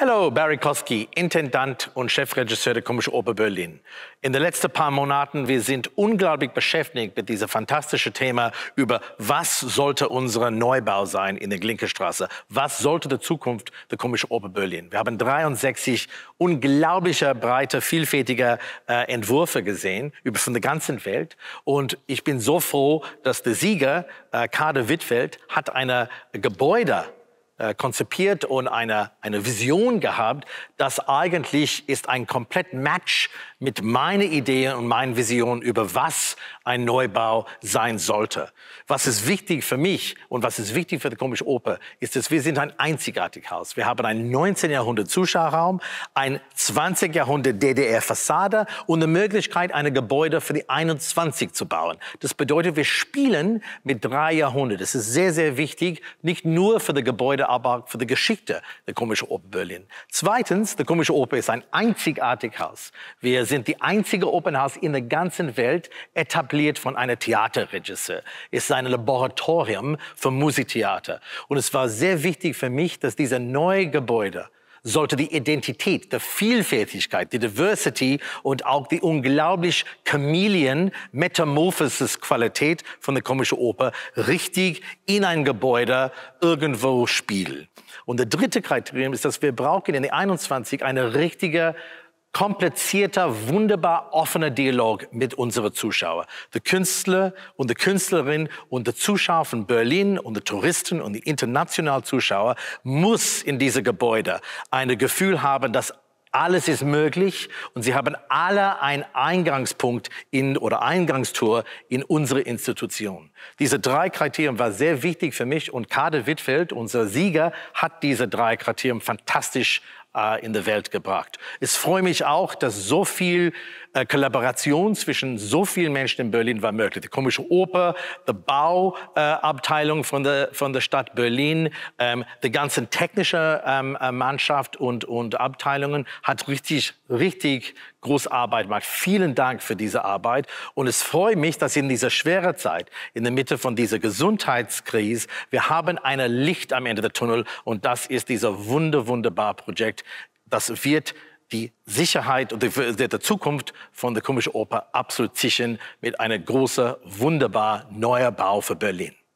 Hello, Barry Kosky, Intendant und Chefregisseur der Komische Oper Berlin. In den letzten paar Monaten, wir sind unglaublich beschäftigt mit diesem fantastischen Thema über was sollte unser Neubau sein in der Glinkestraße? Was sollte die Zukunft der Komische Oper Berlin? Wir haben 63 unglaublicher, breiter, vielfältiger äh, Entwürfe gesehen über von der ganzen Welt. Und ich bin so froh, dass der Sieger, äh, Kade Wittfeld, hat eine Gebäude äh, konzipiert und eine, eine Vision gehabt, das eigentlich ist ein komplett Match mit meiner Idee und meinen Visionen über was ein Neubau sein sollte. Was ist wichtig für mich und was ist wichtig für die Komische Oper, ist, dass wir sind ein einzigartiges Haus. Wir haben einen 19. Jahrhundert Zuschauerraum, ein 20. Jahrhundert DDR-Fassade und die Möglichkeit, ein Gebäude für die 21 zu bauen. Das bedeutet, wir spielen mit drei Jahrhunderten. Das ist sehr, sehr wichtig, nicht nur für das Gebäude, aber auch für die Geschichte der Komische Oper Berlin. Zweitens, die Komische Oper ist ein einzigartiges Haus. Wir sind die einzige Open House in der ganzen Welt, etabliert von einem Theaterregisseur. ist ein Laboratorium für Musiktheater. Und es war sehr wichtig für mich, dass diese neue Gebäude sollte die Identität, die Vielfältigkeit, die Diversity und auch die unglaublich Chameleon Metamorphosis Qualität von der komischen Oper richtig in ein Gebäude irgendwo spielen. Und der dritte Kriterium ist, dass wir brauchen in den 21 eine richtige komplizierter, wunderbar offener Dialog mit unseren Zuschauern. Der Künstler und die Künstlerin und der Zuschauer von Berlin und die Touristen und die internationalen Zuschauer muss in diese Gebäude ein Gefühl haben, dass alles ist möglich und sie haben alle einen Eingangspunkt in oder Eingangstour in unsere Institution. Diese drei Kriterien war sehr wichtig für mich und Kade Wittfeld, unser Sieger, hat diese drei Kriterien fantastisch äh, in die Welt gebracht. Es freut mich auch, dass so viel äh, Kollaboration zwischen so vielen Menschen in Berlin war möglich. Die Komische Oper, die Bauabteilung äh, von, der, von der Stadt Berlin, ähm, die ganzen technische ähm, äh, Mannschaft und, und Abteilungen hat richtig, richtig Großarbeit macht. Vielen Dank für diese Arbeit. Und es freut mich, dass in dieser schweren Zeit, in der Mitte von dieser Gesundheitskrise, wir haben ein Licht am Ende der Tunnel. Und das ist dieser wunder, wunderbar Projekt. Das wird die Sicherheit und die, der Zukunft von der Komische Oper absolut sichern mit einer großen, wunderbar neuer Bau für Berlin.